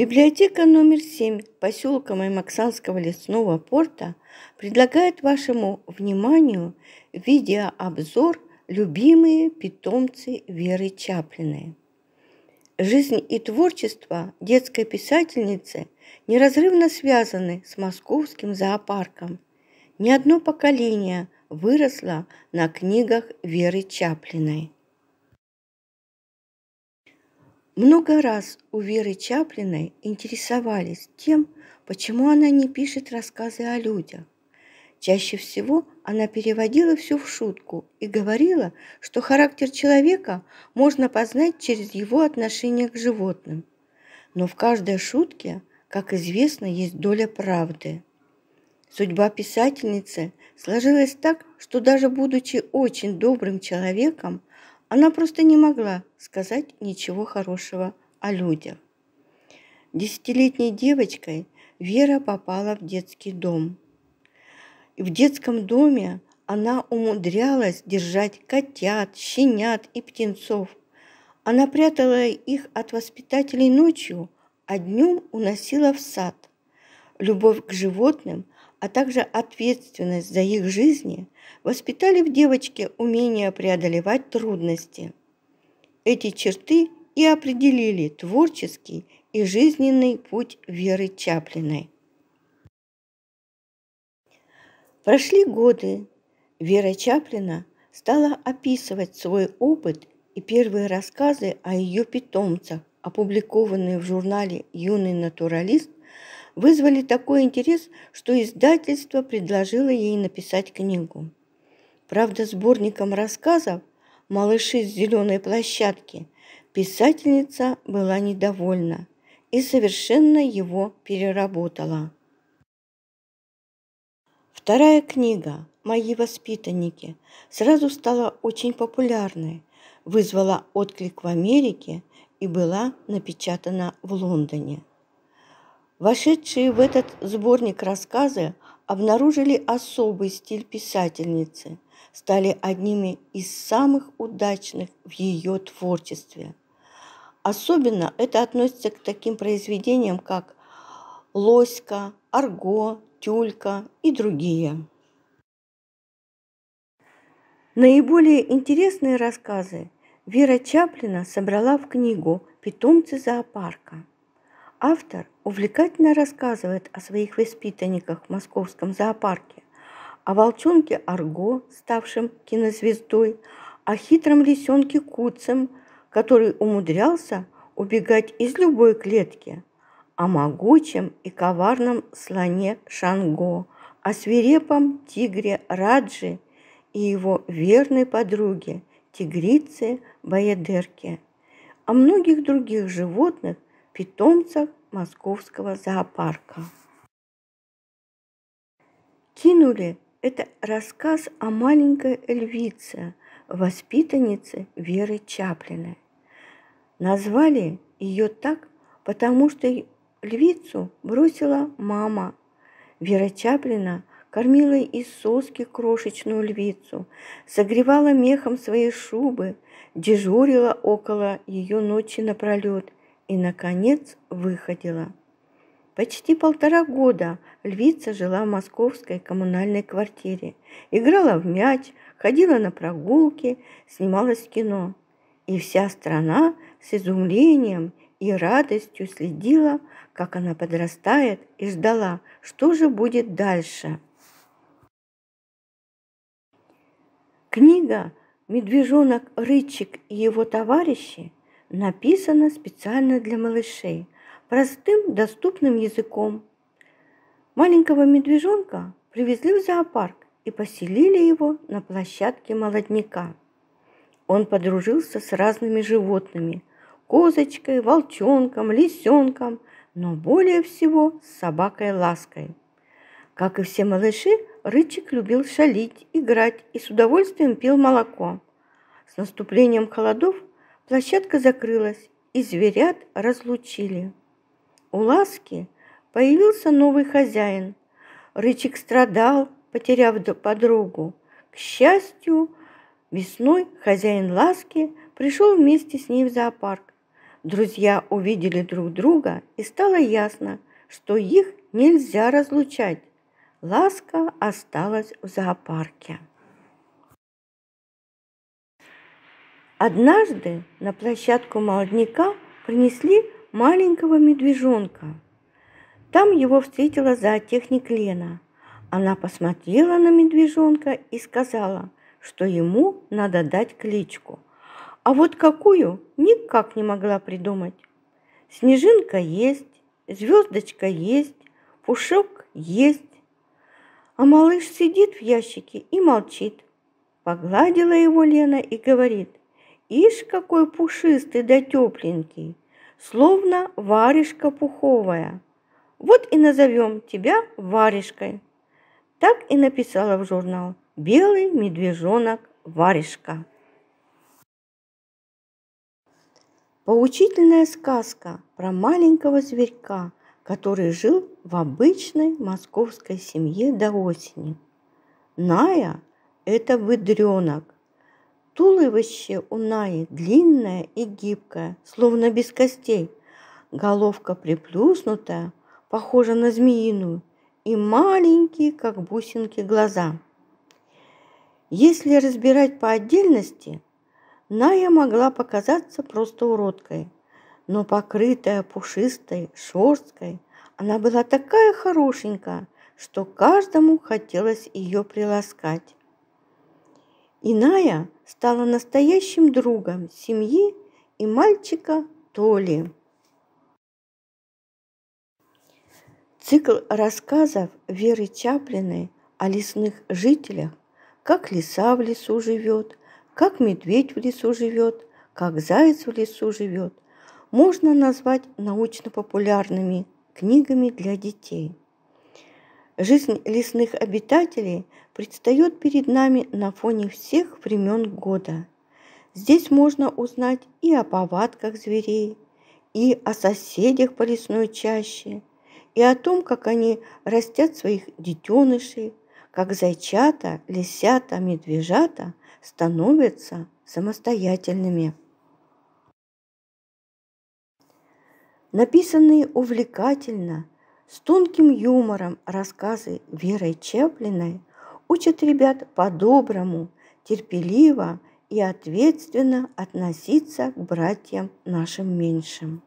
Библиотека номер 7 поселка Маймаксанского лесного порта предлагает вашему вниманию видеообзор «Любимые питомцы Веры Чаплиной». Жизнь и творчество детской писательницы неразрывно связаны с московским зоопарком. Ни одно поколение выросло на книгах Веры Чаплиной. Много раз у Веры Чаплиной интересовались тем, почему она не пишет рассказы о людях. Чаще всего она переводила все в шутку и говорила, что характер человека можно познать через его отношение к животным. Но в каждой шутке, как известно, есть доля правды. Судьба писательницы сложилась так, что даже будучи очень добрым человеком, она просто не могла сказать ничего хорошего о людях. Десятилетней девочкой Вера попала в детский дом. И в детском доме она умудрялась держать котят, щенят и птенцов. Она прятала их от воспитателей ночью, а днем уносила в сад. Любовь к животным – а также ответственность за их жизни, воспитали в девочке умение преодолевать трудности. Эти черты и определили творческий и жизненный путь Веры Чаплиной. Прошли годы. Вера Чаплина стала описывать свой опыт и первые рассказы о ее питомцах, опубликованные в журнале «Юный натуралист», вызвали такой интерес, что издательство предложило ей написать книгу. Правда, сборником рассказов «Малыши с зеленой площадки» писательница была недовольна и совершенно его переработала. Вторая книга «Мои воспитанники» сразу стала очень популярной, вызвала отклик в Америке и была напечатана в Лондоне. Вошедшие в этот сборник рассказы обнаружили особый стиль писательницы, стали одними из самых удачных в ее творчестве. Особенно это относится к таким произведениям, как «Лоська», «Арго», «Тюлька» и другие. Наиболее интересные рассказы Вера Чаплина собрала в книгу «Питомцы зоопарка». Автор увлекательно рассказывает о своих воспитанниках в московском зоопарке, о волчонке Арго, ставшем кинозвездой, о хитром лисенке Куцем, который умудрялся убегать из любой клетки, о могучем и коварном слоне Шанго, о свирепом тигре Раджи и его верной подруге, тигрице Баядерке, о многих других животных, питомцев московского зоопарка. Кинули – это рассказ о маленькой львице, воспитаннице Веры Чаплиной. Назвали ее так, потому что львицу бросила мама. Вера Чаплина кормила из соски крошечную львицу, согревала мехом своей шубы, дежурила около ее ночи напролет – и, наконец, выходила. Почти полтора года львица жила в московской коммунальной квартире, играла в мяч, ходила на прогулки, снималась в кино. И вся страна с изумлением и радостью следила, как она подрастает, и ждала, что же будет дальше. Книга «Медвежонок, рычик и его товарищи» написана специально для малышей, простым доступным языком. Маленького медвежонка привезли в зоопарк и поселили его на площадке молодняка. Он подружился с разными животными – козочкой, волчонком, лисенком, но более всего с собакой-лаской. Как и все малыши, Рычик любил шалить, играть и с удовольствием пил молоко. С наступлением холодов Площадка закрылась, и зверят разлучили. У ласки появился новый хозяин. Рычик страдал, потеряв подругу. К счастью, весной хозяин ласки пришел вместе с ней в зоопарк. Друзья увидели друг друга, и стало ясно, что их нельзя разлучать. Ласка осталась в зоопарке. Однажды на площадку молодняка принесли маленького медвежонка. Там его встретила зоотехник Лена. Она посмотрела на медвежонка и сказала, что ему надо дать кличку. А вот какую никак не могла придумать. Снежинка есть, звездочка есть, пушок есть. А малыш сидит в ящике и молчит. Погладила его Лена и говорит – Ишь, какой пушистый да тепленький, словно варежка пуховая. Вот и назовем тебя варежкой. Так и написала в журнал «Белый медвежонок варежка». Поучительная сказка про маленького зверька, который жил в обычной московской семье до осени. Ная – это выдренок, Туловище у Наи длинное и гибкое, словно без костей. Головка приплюснутая, похожа на змеиную, и маленькие, как бусинки, глаза. Если разбирать по отдельности, Ная могла показаться просто уродкой, но покрытая пушистой шерсткой, она была такая хорошенькая, что каждому хотелось ее приласкать. Иная стала настоящим другом семьи и мальчика Толи. Цикл рассказов Веры Чаплиной о лесных жителях, как лиса в лесу живет, как медведь в лесу живет, как заяц в лесу живет, можно назвать научно-популярными книгами для детей. Жизнь лесных обитателей предстает перед нами на фоне всех времен года. Здесь можно узнать и о повадках зверей, и о соседях по лесной чаще, и о том, как они растят своих детенышей, как зайчата, лисята, медвежата становятся самостоятельными. Написанные увлекательно – с тонким юмором рассказы верой Чеплиной учат ребят по-доброму, терпеливо и ответственно относиться к братьям нашим меньшим.